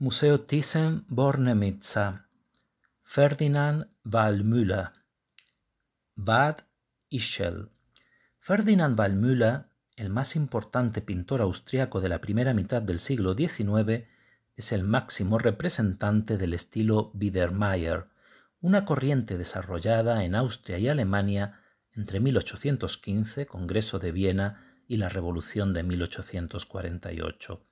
Museo Thyssen-Bornemisza, Ferdinand Walmüller, Bad Ischl. Ferdinand Walmüller, el más importante pintor austriaco de la primera mitad del siglo XIX, es el máximo representante del estilo Biedermeier, una corriente desarrollada en Austria y Alemania entre 1815, Congreso de Viena, y la Revolución de 1848.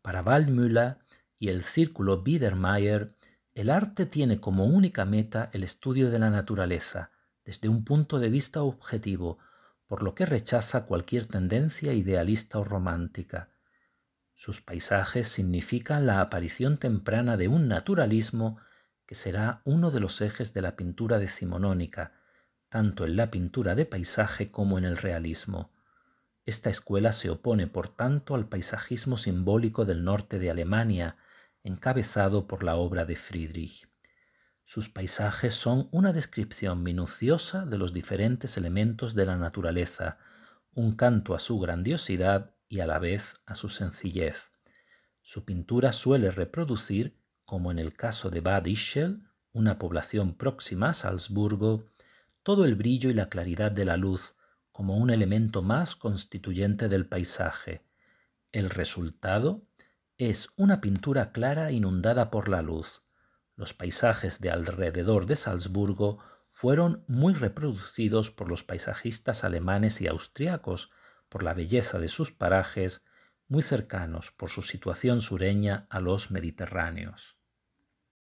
Para Walmüller, y el círculo Biedermeier, el arte tiene como única meta el estudio de la naturaleza, desde un punto de vista objetivo, por lo que rechaza cualquier tendencia idealista o romántica. Sus paisajes significan la aparición temprana de un naturalismo que será uno de los ejes de la pintura decimonónica, tanto en la pintura de paisaje como en el realismo. Esta escuela se opone, por tanto, al paisajismo simbólico del norte de Alemania, encabezado por la obra de Friedrich. Sus paisajes son una descripción minuciosa de los diferentes elementos de la naturaleza, un canto a su grandiosidad y a la vez a su sencillez. Su pintura suele reproducir, como en el caso de Bad Ischel, una población próxima a Salzburgo, todo el brillo y la claridad de la luz como un elemento más constituyente del paisaje. El resultado es una pintura clara inundada por la luz. Los paisajes de alrededor de Salzburgo fueron muy reproducidos por los paisajistas alemanes y austriacos, por la belleza de sus parajes, muy cercanos por su situación sureña a los mediterráneos.